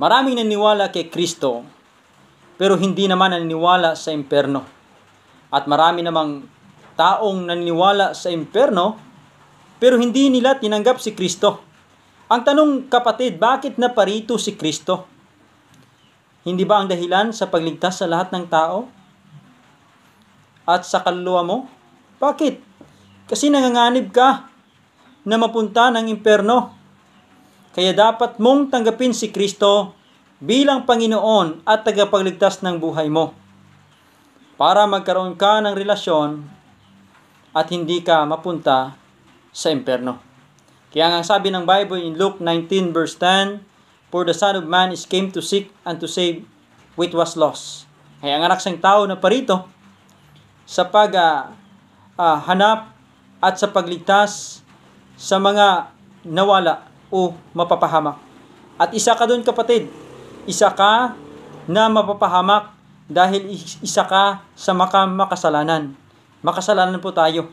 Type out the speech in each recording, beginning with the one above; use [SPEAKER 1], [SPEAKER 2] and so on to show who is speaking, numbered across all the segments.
[SPEAKER 1] Maraming naniniwala kay Kristo, pero hindi naman naniniwala sa imperno. At marami namang taong naniniwala sa imperno, pero hindi nila tinanggap si Kristo. Ang tanong kapatid, bakit naparito si Kristo? Hindi ba ang dahilan sa pagligtas sa lahat ng tao? At sa kaluluwa mo? Bakit? Kasi nanganganib ka na mapunta ng imperno. Kaya dapat mong tanggapin si Kristo bilang Panginoon at tagapagligtas ng buhay mo para magkaroon ka ng relasyon at hindi ka mapunta sa impyerno. Kaya nga sabi ng Bible in Luke 19 verse 10, For the Son of Man is came to seek and to save which was lost. Kaya ang anak siyang tao na parito sa paghanap uh, uh, ah, hanap at sa pagligtas sa mga nawala o mapapahamak. At isa ka doon kapatid, isa ka na mapapahamak dahil isa ka sa makamakasalanan. Makasalanan po tayo.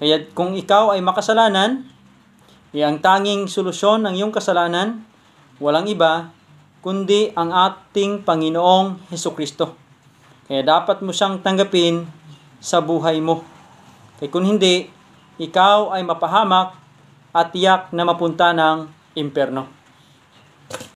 [SPEAKER 1] Kaya kung ikaw ay makasalanan, eh ang tanging solusyon ng iyong kasalanan, walang iba, kundi ang ating Panginoong Heso Kristo. Kaya dapat mo siyang tanggapin sa buhay mo. Kaya kung hindi, ikaw ay mapahamak at tiyak na mapunta ng impyerno.